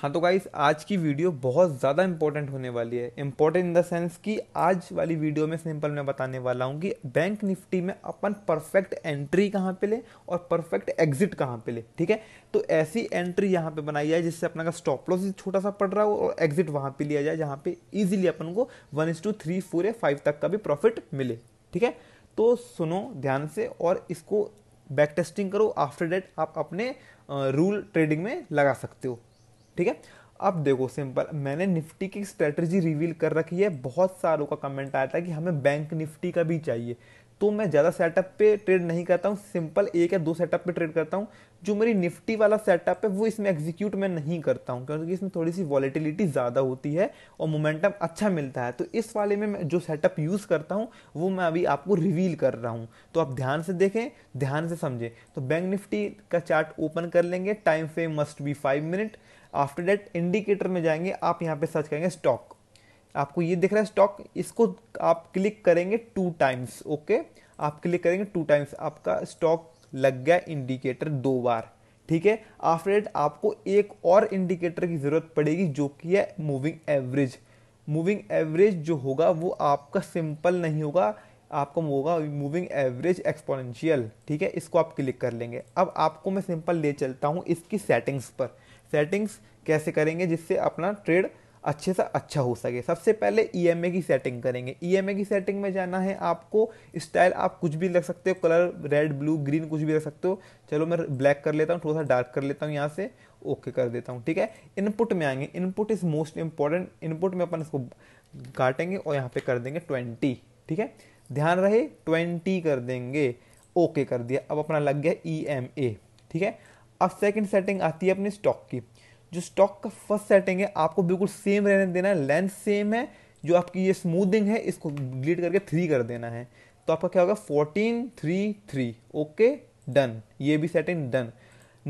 हाँ तो गाइस आज की वीडियो बहुत ज़्यादा इंपॉर्टेंट होने वाली है इंपॉर्टेंट इन द सेंस कि आज वाली वीडियो में सिंपल मैं बताने वाला हूँ कि बैंक निफ्टी में अपन परफेक्ट एंट्री कहाँ पे ले और परफेक्ट एग्जिट कहाँ पे ले ठीक है तो ऐसी एंट्री यहाँ पे बनाई जाए जिससे अपना का स्टॉप लॉस छोटा सा पड़ रहा हो और एग्जिट वहाँ पर लिया जाए जहाँ पर ईजिली अपन को वन इस टू थ्री फोर या फाइव तक का भी प्रॉफिट मिले ठीक है तो सुनो ध्यान से और इसको बैक टेस्टिंग करो आफ्टर डेट आप अपने रूल ट्रेडिंग में लगा सकते हो ठीक है अब देखो सिंपल मैंने निफ्टी की स्ट्रेटजी रिवील कर रखी है बहुत सालों का कमेंट आया था कि हमें बैंक निफ्टी का भी चाहिए तो मैं ज़्यादा सेटअप पे ट्रेड नहीं करता हूँ सिंपल एक या दो सेटअप पे ट्रेड करता हूँ जो मेरी निफ्टी वाला सेटअप है वो इसमें एग्जीक्यूट मैं नहीं करता हूँ क्योंकि इसमें थोड़ी सी वॉलीटिलिटी ज़्यादा होती है और मोमेंटम अच्छा मिलता है तो इस वाले में मैं जो सेटअप यूज़ करता हूँ वो मैं अभी आपको रिवील कर रहा हूँ तो आप ध्यान से देखें ध्यान से समझें तो बैंक निफ्टी का चार्ट ओपन कर लेंगे time frame must be five minute after that indicator में जाएंगे आप यहाँ पे सर्च करेंगे स्टॉक आपको ये दिख रहा है स्टॉक इसको आप क्लिक करेंगे टू टाइम्स ओके आप क्लिक करेंगे टू टाइम्स आपका स्टॉक लग गया इंडिकेटर दो बार ठीक है आफ्टर डेट आपको एक और इंडिकेटर की ज़रूरत पड़ेगी जो कि है मूविंग एवरेज मूविंग एवरेज जो होगा वो आपका सिंपल नहीं होगा आपका होगा मूविंग एवरेज एक्सपोनेंशियल ठीक है इसको आप क्लिक कर लेंगे अब आपको मैं सिंपल ले चलता हूँ इसकी सेटिंग्स पर सेटिंग्स कैसे करेंगे जिससे अपना ट्रेड अच्छे से अच्छा हो सके सबसे पहले ई e की सेटिंग करेंगे ई e की सेटिंग में जाना है आपको स्टाइल आप कुछ भी रख सकते हो कलर रेड ब्लू ग्रीन कुछ भी रख सकते हो चलो मैं ब्लैक कर लेता हूँ थोड़ा सा डार्क कर लेता हूँ यहाँ से ओके कर देता हूँ ठीक है इनपुट में आएंगे input is most important input में अपन इसको काटेंगे और यहाँ पे कर देंगे ट्वेंटी ठीक है ध्यान रहे ट्वेंटी कर देंगे ओके कर दिया अब अपना लग गया ई e ठीक है अब सेकंड सेटिंग आती है अपनी स्टॉक की जो स्टॉक का फर्स्ट सेटिंग है आपको बिल्कुल सेम रहने देना है लेंथ सेम है जो आपकी ये स्मूदिंग है इसको डिलीट करके थ्री कर देना है तो आपका क्या होगा fourteen three three okay done ये भी सेटिंग डन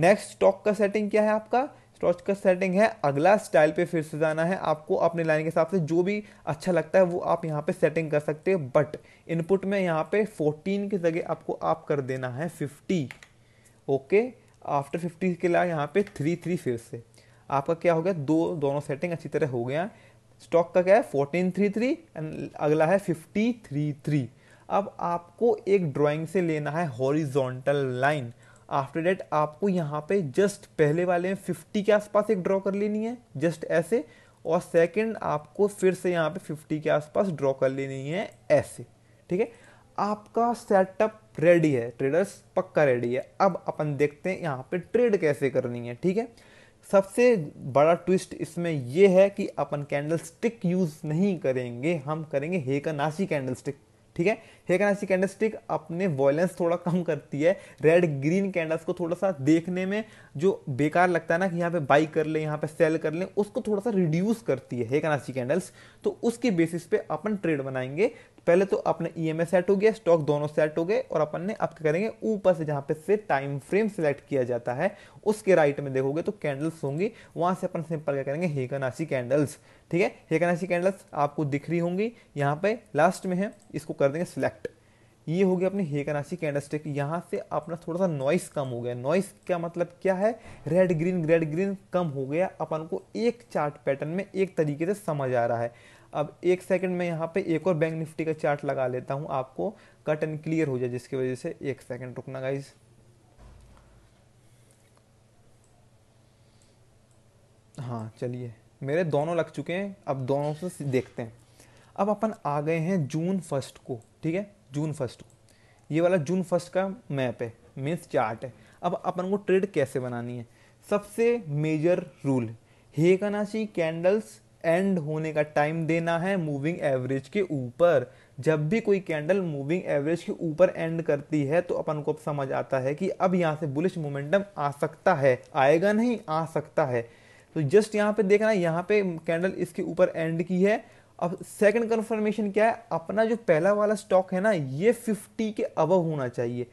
नेक्स्ट स्टॉक का सेटिंग क्या है आपका स्टॉक का सेटिंग है अगला स्टाइल पे फिर से जाना है आपको अपने लाइन के हिसाब से जो भी अच्छा लगता है वो आप यहाँ पे सेटिंग कर सकते हैं बट इनपुट में यहाँ पे 14 की जगह आपको आप कर देना है 50 ओके okay? आफ्टर फिफ्टी के लिए यहाँ पे थ्री थ्री फिर से आपका क्या हो गया दो दोनों सेटिंग अच्छी तरह हो गया स्टॉक का क्या है फोर्टीन थ्री थ्री एंड अगला है फिफ्टी थ्री थ्री अब आपको एक ड्राइंग से लेना है हॉरिजॉन्टल लाइन आफ्टर डेट आपको यहाँ पे जस्ट पहले वाले में फिफ्टी के आसपास एक ड्रॉ कर लेनी है जस्ट ऐसे और सेकंड आपको फिर से यहाँ पे फिफ्टी के आसपास ड्रॉ कर लेनी है ऐसे ठीक है आपका सेटअप रेडी है ट्रेडर्स पक्का रेडी है अब अपन देखते हैं यहाँ पे ट्रेड कैसे करनी है ठीक है सबसे बड़ा ट्विस्ट इसमें यह है कि अपन कैंडल स्टिक यूज़ नहीं करेंगे हम करेंगे हेका नाशी कैंडल स्टिक ठीक है हेकनासी कैंडल स्टिक अपने वॉयलेंस थोड़ा कम करती है रेड ग्रीन कैंडल्स को थोड़ा सा देखने में जो बेकार लगता है ना कि यहाँ पे बाई कर लें यहाँ पे सेल कर लें उसको थोड़ा सा रिड्यूस करती है हेकनासी कैंडल्स तो उसके बेसिस पे अपन ट्रेड बनाएंगे पहले तो अपने ई एम सेट हो गया स्टॉक दोनों सेट हो गए और अपन ने अब करेंगे ऊपर से जहाँ पे से टाइम फ्रेम सेलेक्ट किया जाता है उसके राइट में देखोगे तो कैंडल्स होंगी वहाँ से अपन सिंपल क्या करेंगे हेकनासी कैंडल्स ठीक है हेकनासी कैंडल्स आपको दिख रही होंगी यहाँ पे लास्ट में है इसको कर देंगे सिलेक्ट ये हो गया अपने हेकनाशी कैंडलस्टिक यहाँ से अपना थोड़ा सा नॉइस कम हो गया नॉइस का मतलब क्या है रेड ग्रीन रेड ग्रीन कम हो गया अपन को एक चार्ट पैटर्न में एक तरीके से समझ आ रहा है अब एक सेकंड में यहाँ पे एक और बैंक निफ्टी का चार्ट लगा लेता हूँ आपको कट एंड क्लियर हो जाए जिसकी वजह से एक सेकंड रुकना गाइज़ हाँ चलिए मेरे दोनों लग चुके हैं अब दोनों से देखते हैं अब अपन आ गए हैं जून फर्स्ट को ठीक है जून फर्स्ट को ये वाला जून फर्स्ट का मैप है मीन्स चार्ट है अब अपन को ट्रेड कैसे बनानी है सबसे major rule heikin ashi candles end होने का टाइम देना है मूविंग एवरेज के ऊपर जब भी कोई कैंडल मूविंग एवरेज के ऊपर एंड करती है तो अपन को अब समझ आता है कि अब यहाँ से बुलिश मोमेंटम आ सकता है आएगा नहीं आ सकता है तो जस्ट यहाँ पे देखना यहाँ पे कैंडल इसके ऊपर एंड की है अब सेकंड कंफर्मेशन क्या है अपना जो पहला वाला स्टॉक है ना ये 50 के अबव होना चाहिए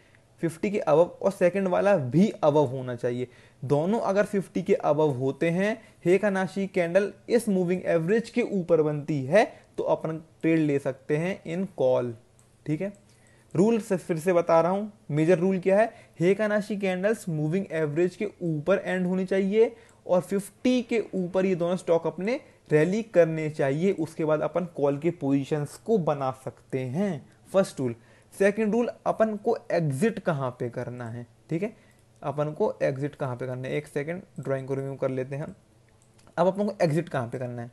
50 के अबव और सेकंड वाला भी अबव होना चाहिए दोनों अगर 50 के अबव होते हैं हेकानाशी कैंडल इस मूविंग एवरेज के ऊपर बनती है तो अपन ट्रेड ले सकते हैं इन कॉल ठीक है रूल से फिर से बता रहा हूँ मेजर रूल क्या है हेकानाशी कैंडल्स मूविंग एवरेज के ऊपर एंड होनी चाहिए और 50 के ऊपर ये दोनों स्टॉक अपने रैली करने चाहिए उसके बाद अपन कॉल के पोजीशंस को बना सकते हैं फर्स्ट रूल सेकंड रूल अपन को एग्जिट कहाँ पे करना है ठीक है अपन को एग्जिट कहाँ पे करना है एक सेकंड ड्राइंग को रिव्यू कर लेते हैं अब अपन को एग्जिट कहाँ पे करना है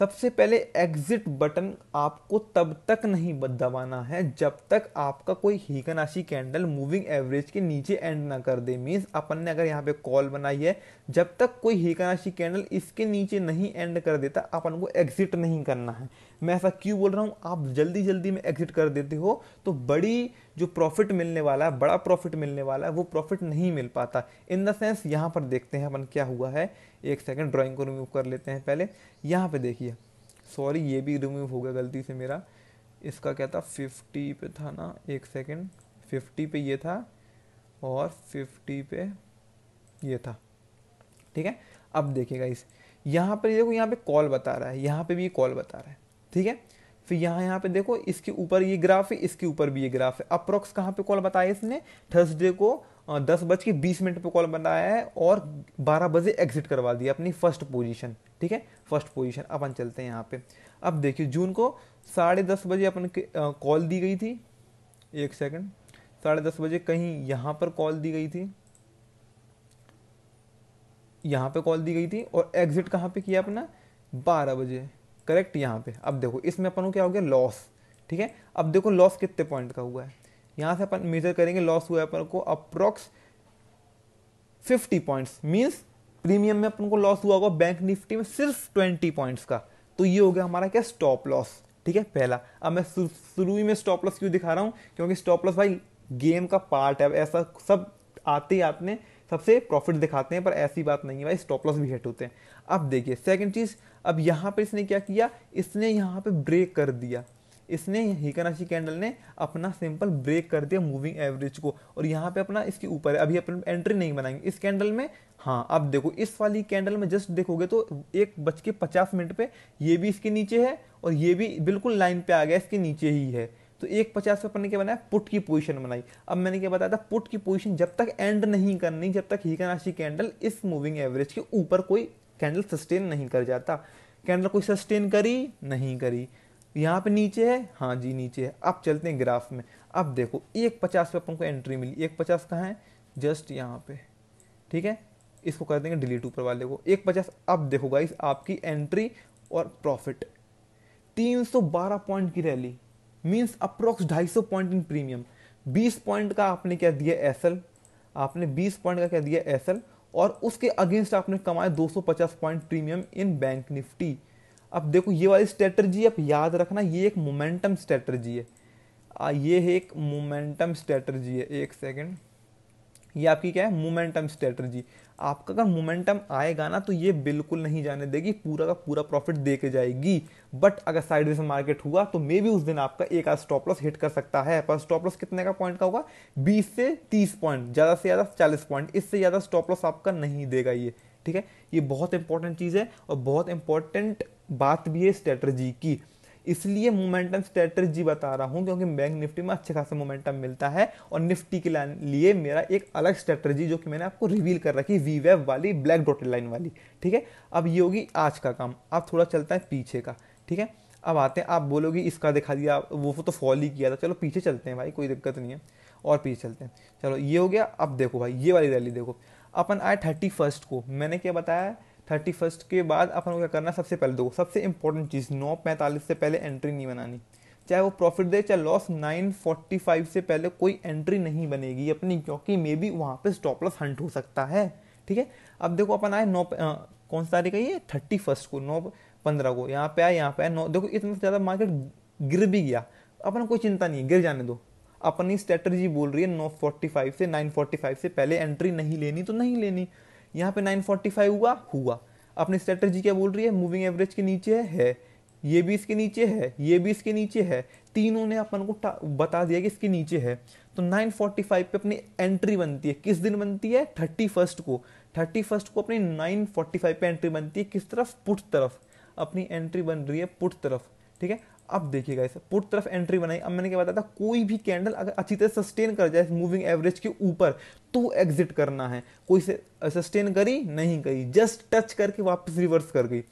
सबसे पहले एग्जिट बटन आपको तब तक नहीं दबाना है जब तक आपका कोई हीकनाशी कैंडल मूविंग एवरेज के नीचे एंड ना कर दे मीन्स अपन ने अगर यहाँ पे कॉल बनाई है जब तक कोई हीकनाशी कैंडल इसके नीचे नहीं एंड कर देता अपन को एग्जिट नहीं करना है मैं ऐसा क्यों बोल रहा हूँ आप जल्दी जल्दी में एग्जिट कर देते हो तो बड़ी जो प्रॉफिट मिलने वाला है बड़ा प्रॉफिट मिलने वाला है वो प्रॉफिट नहीं मिल पाता इन द सेंस यहाँ पर देखते हैं अपन क्या हुआ है एक सेकेंड ड्राॅइंग को रिमूव कर लेते हैं पहले यहाँ पर देखिए सॉरी ये भी रिमूव हो गया गलती से मेरा इसका क्या था फिफ्टी पे था ना एक सेकेंड फिफ्टी पे ये था और फिफ्टी पे ये था ठीक है अब देखिएगा इस यहाँ पर देखो यहाँ पे कॉल बता रहा है यहाँ पे भी कॉल बता रहा है ठीक है फिर यहाँ यहाँ पे देखो इसके ऊपर ये ग्राफ है इसके ऊपर भी ये ग्राफ है अप्रोक्स कहाँ पे कॉल बताया इसने थर्सडे को दस बज के बीस मिनट पे कॉल बनाया है और बारह बजे एग्जिट करवा दिया अपनी फर्स्ट पोजीशन ठीक है फर्स्ट पोजीशन अपन चलते हैं यहाँ पे अब देखिए जून को साढ़े दस बजे अपन कॉल दी गई थी एक सेकंड साढ़े दस बजे कहीं यहाँ पर कॉल दी गई थी यहाँ पे कॉल दी गई थी और एग्जिट कहाँ पे किया अपना बारह बजे करेक्ट यहाँ पे अब देखो इसमें अपन को क्या हो गया लॉस ठीक है अब देखो लॉस कितने पॉइंट का हुआ है यहाँ से अपन मेजर करेंगे लॉस हुआ है अपन को approx fifty points means premium में अपन को लॉस हुआ होगा बैंक निफ्टी में सिर्फ ट्वेंटी पॉइंट्स का तो ये हो गया हमारा क्या स्टॉप लॉस ठीक है पहला अब मैं शुरू ही में स्टॉप लॉस क्यों दिखा रहा हूँ क्योंकि स्टॉप लॉस भाई गेम का पार्ट है ऐसा सब आते ही आपने सबसे प्रॉफिट दिखाते हैं पर ऐसी बात नहीं है भाई स्टॉप लॉस भी हिट होते हैं अब देखिए सेकंड चीज़ अब यहाँ पर इसने क्या किया इसने यहाँ पे ब्रेक कर दिया इसने हिकानाशी कैंडल ने अपना सिंपल ब्रेक कर दिया मूविंग एवरेज को और यहाँ पे अपना इसके ऊपर है अभी अपन एंट्री नहीं बनाएंगे इस कैंडल में हाँ अब देखो इस वाली कैंडल में जस्ट देखोगे तो एक बज के पचास मिनट पे ये भी इसके नीचे है और ये भी बिल्कुल लाइन पे आ गया इसके नीचे ही है तो एक पचास पे अपन ने क्या बनाया पुट की पोजिशन बनाई अब मैंने क्या बताया था पुट की पोजिशन जब तक एंड नहीं करनी जब तक हिकानाशी कैंडल इस मूविंग एवरेज के ऊपर कोई कैंडल सस्टेन नहीं कर जाता कैंडल कोई सस्टेन करी नहीं करी यहाँ पे नीचे है हाँ जी नीचे है अब चलते हैं ग्राफ में अब देखो एक पचास पे अपन को एंट्री मिली एक पचास कहाँ है जस्ट यहाँ पे ठीक है इसको कर देंगे डिलीट ऊपर वाले को एक पचास अब देखो गाइस आपकी एंट्री और प्रॉफिट 312 पॉइंट की rally means approx 250 point in premium 20 point का आपने क्या दिया एस आपने 20 पॉइंट का क्या दिया एस और उसके अगेंस्ट आपने कमाया 250 point premium in bank Nifty अब देखो ये वाली स्ट्रेटर्जी आप याद रखना ये एक मोमेंटम स्ट्रेटर्जी है आ, ये है एक मोमेंटम स्ट्रेटर्जी है एक सेकेंड ये आपकी क्या है मोमेंटम स्ट्रेटर्जी आपका अगर मोमेंटम आएगा ना तो ये बिल्कुल नहीं जाने देगी पूरा का पूरा प्रॉफिट दे के जाएगी बट अगर साइड से मार्केट हुआ तो मे भी उस दिन आपका एक आध स्टॉप लॉस हिट कर सकता है पर स्टॉप लॉस कितने का पॉइंट का होगा 20 से 30 पॉइंट ज़्यादा से ज़्यादा 40 पॉइंट इससे ज़्यादा स्टॉप लॉस आपका नहीं देगा ये ठीक है ये बहुत इंपॉर्टेंट चीज़ है और बहुत इंपॉर्टेंट बात भी है स्ट्रेटर्जी की इसलिए मोमेंटम स्ट्रेटर्जी बता रहा हूँ क्योंकि बैंक निफ्टी में अच्छे खासा मोमेंटम मिलता है और निफ्टी के लिए मेरा एक अलग स्ट्रेटर्जी जो कि मैंने आपको रिवील कर रखी वी वेव वाली ब्लैक डॉटेड लाइन वाली ठीक है अब ये होगी आज का काम आप थोड़ा चलता है पीछे का ठीक है अब आते हैं आप बोलोगे इसका दिखा दिया वो तो फॉल ही किया था चलो पीछे चलते हैं भाई कोई दिक्कत नहीं है और पीछे चलते हैं चलो ये हो गया अब देखो भाई ये वाली रैली देखो अपन आए थर्टी फर्स्ट को मैंने क्या बताया थर्टी फर्स्ट के बाद अपन को क्या करना सबसे पहले देखो सबसे इंपॉर्टेंट चीज़ नौ पैंतालीस से पहले एंट्री नहीं बनानी चाहे वो प्रॉफिट दे चाहे लॉस नाइन फोर्टी फाइव से पहले कोई एंट्री नहीं बनेगी अपनी क्योंकि मे बी वहाँ पे स्टॉप लॉस हंट हो सकता है ठीक है अब देखो अपन आए नौ कौन सा तारीख है ये थर्टी फर्स्ट को नौ पंद्रह को यहाँ पे आए यहाँ पे आए नौ देखो इतना ज़्यादा मार्केट गिर भी गया अपन कोई चिंता नहीं गिर जाने दो अपनी स्ट्रेटर्जी बोल रही है नौ फोर्टी फाइव से नाइन फोर्टी फाइव से पहले एंट्री नहीं लेनी तो नहीं लेनी यहाँ पे 945 हुआ हुआ अपनी स्ट्रेटजी क्या बोल रही है मूविंग एवरेज के नीचे है, ये भी इसके नीचे है ये भी इसके नीचे है तीनों ने अपन को बता दिया कि इसके नीचे है तो 945 पे अपनी एंट्री बनती है किस दिन बनती है थर्टी फर्स्ट को थर्टी फर्स्ट को अपनी नाइन पे एंट्री बनती है किस तरफ पुट तरफ अपनी एंट्री बन रही है पुट तरफ ठीक है अब देखिएगा इसे पुट तरफ एंट्री बनाई अब मैंने क्या बताया था कोई भी कैंडल अगर अच्छी तरह सस्टेन कर जाए मूविंग एवरेज के ऊपर तो एग्जिट करना है कोई से सस्टेन करी नहीं करी जस्ट टच करके वापस रिवर्स कर गई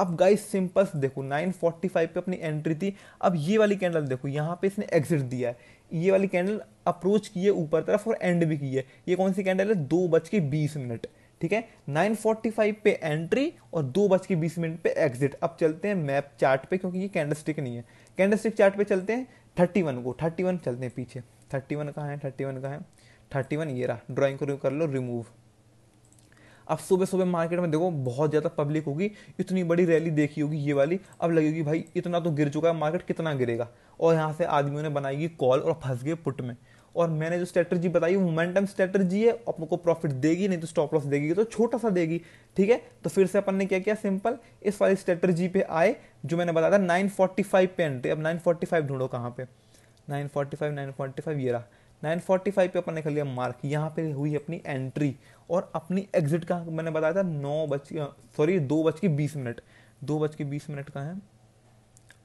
अब गाइस सिंपल देखो 945 पे अपनी एंट्री थी अब ये वाली कैंडल देखो यहाँ पे इसने एग्जिट दिया है ये वाली कैंडल अप्रोच की है ऊपर तरफ और एंड भी की है ये कौन सी कैंडल है दो बज के बीस मिनट ठीक है 9:45 पे एंट्री और दो बज के बीस मिनट पे एग्जिट अब चलते हैं मैप चार्ट पे क्योंकि ये कैंडलस्टिक नहीं है कैंडलस्टिक चार्ट पे चलते हैं 31 को 31 चलते हैं पीछे 31 कहाँ है 31 कहाँ है 31 ये रहा ड्राइंग को कर लो रिमूव अब सुबह सुबह मार्केट में देखो बहुत ज़्यादा पब्लिक होगी इतनी बड़ी रैली देखी होगी ये वाली अब लगेगी भाई इतना तो गिर चुका है मार्केट कितना गिरेगा और यहाँ से आदमियों ने बनाएगी कॉल और फंस गए पुट में और मैंने जो स्ट्रेटजी बताई मोमेंटम स्ट्रेटजी है अपन को प्रॉफिट देगी नहीं तो स्टॉप लॉस देगी तो छोटा सा देगी ठीक है तो फिर से अपन ने क्या किया सिंपल इस वाली स्ट्रेटजी पे आए जो मैंने बताया था नाइन फोर्टी फाइव पे एंट्री अब नाइन फोर्टी फाइव ढूंढो कहाँ पे nine nine forty five forty five ये रहा नाइन फोर्टी फाइव पे अपन ने कर लिया मार्क यहाँ पे हुई अपनी एंट्री और अपनी एग्जिट का मैंने बताया था नौ बज सॉरी दो बज के बीस मिनट दो बज के बीस मिनट का है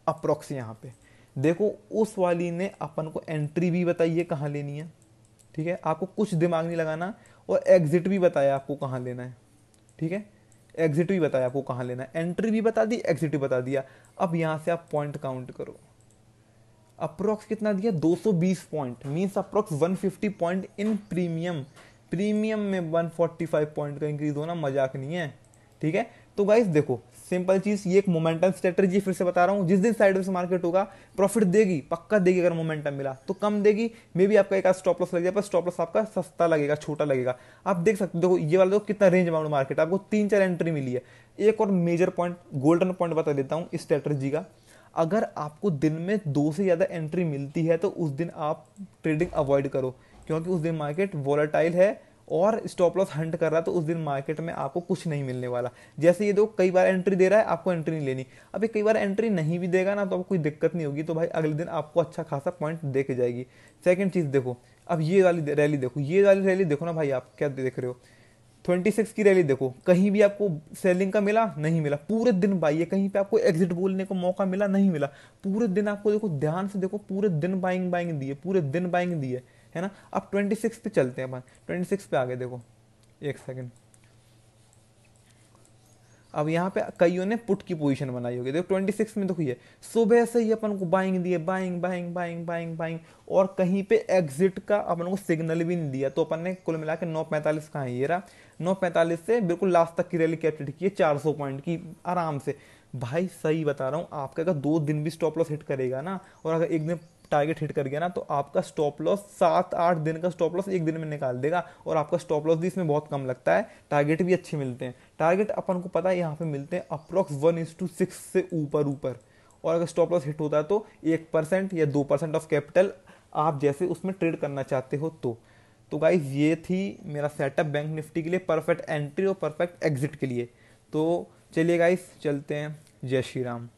अप्रोक्स यहाँ पे देखो उस वाली ने अपन को एंट्री भी बताई है कहाँ लेनी है ठीक है आपको कुछ दिमाग नहीं लगाना और एग्जिट भी बताया आपको कहाँ लेना है ठीक है एग्जिट भी बताया आपको कहाँ लेना है एंट्री भी बता दी एग्जिट भी बता दिया अब यहाँ से आप पॉइंट काउंट करो अप्रोक्स कितना दिया 220 point means approx 150 point in premium premium में 145 पॉइंट का इंक्रीज होना मजाक नहीं है ठीक है तो गाइज देखो सिंपल चीज ये एक मोमेंटम स्ट्रेटजी फिर से बता रहा हूँ जिस दिन साइडवेज मार्केट होगा प्रॉफिट देगी पक्का देगी अगर मोमेंटम मिला तो कम देगी मे भी आपका एक स्टॉप लॉस लग जाए पर स्टॉप लॉस आपका सस्ता लगेगा छोटा लगेगा आप देख सकते हो ये वाला देखो कितना रेंज अमाउंट मार्केट आपको तीन चार एंट्री मिली है एक और मेजर पॉइंट गोल्डन पॉइंट बता देता हूँ इस का अगर आपको दिन में दो से ज़्यादा एंट्री मिलती है तो उस दिन आप ट्रेडिंग अवॉइड करो क्योंकि उस दिन मार्केट वॉलेटाइल है और स्टॉप लॉस हंट कर रहा तो उस दिन मार्केट में आपको कुछ नहीं मिलने वाला जैसे ये दो कई बार एंट्री दे रहा है आपको एंट्री नहीं लेनी अब ये कई बार एंट्री नहीं भी देगा ना तो आपको कोई दिक्कत नहीं होगी तो भाई अगले दिन आपको अच्छा खासा पॉइंट दे के जाएगी सेकेंड चीज़ देखो अब ये वाली रैली देखो ये वाली रैली देखो ना भाई आप क्या देख रहे हो ट्वेंटी सिक्स की रैली देखो कहीं भी आपको सेलिंग का मिला नहीं मिला पूरे दिन बाई है कहीं पे आपको एग्जिट बोलने का मौका मिला नहीं मिला पूरे दिन आपको देखो ध्यान से देखो पूरे दिन बाइंग बाइंग दिए पूरे दिन बाइंग दिए है ना अब ट्वेंटी सिक्स पे चलते हैं अपन ट्वेंटी सिक्स पे आगे देखो एक सेकेंड अब यहाँ पे कईयों ने पुट की पोजीशन बनाई होगी देखो 26 सिक्स में देखो ये सुबह से ही अपन को बाइंग दिए buying buying buying buying buying और कहीं पे एग्जिट का अपन को सिग्नल भी नहीं दिया तो अपन ने कुल मिला के नौ पैंतालीस का ये रहा नौ पैंतालीस से बिल्कुल लास्ट तक की रैली कैप्चर की है चार सौ पॉइंट की आराम से भाई सही बता रहा हूँ आपका अगर दो दिन भी स्टॉप लॉस हिट करेगा ना और अगर एक दिन टारगेट हिट कर गया ना तो आपका स्टॉप लॉस सात आठ दिन का स्टॉप लॉस एक दिन में निकाल देगा और आपका स्टॉप लॉस भी इसमें बहुत कम लगता है टारगेट भी अच्छे मिलते हैं टारगेट अपन को पता है यहाँ पे मिलते हैं approx one is to six से ऊपर ऊपर और अगर स्टॉप लॉस हिट होता है तो एक परसेंट या दो परसेंट ऑफ कैपिटल आप जैसे उसमें ट्रेड करना चाहते हो तो तो गाइज ये थी मेरा सेटअप बैंक निफ्टी के लिए परफेक्ट एंट्री और परफेक्ट एग्जिट के लिए तो चलिए गाइस चलते हैं जय श्री राम